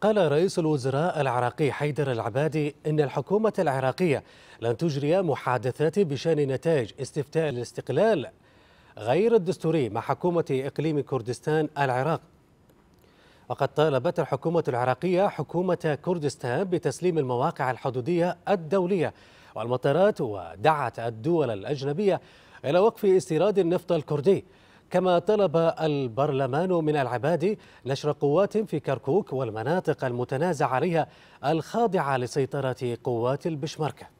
قال رئيس الوزراء العراقي حيدر العبادي إن الحكومة العراقية لن تجري محادثات بشأن نتائج استفتاء الاستقلال غير الدستوري مع حكومة إقليم كردستان العراق وقد طالبت الحكومة العراقية حكومة كردستان بتسليم المواقع الحدودية الدولية والمطارات ودعت الدول الأجنبية إلى وقف استيراد النفط الكردي كما طلب البرلمان من العبادي نشر قوات في كركوك والمناطق المتنازع عليها الخاضعة لسيطرة قوات البشمركة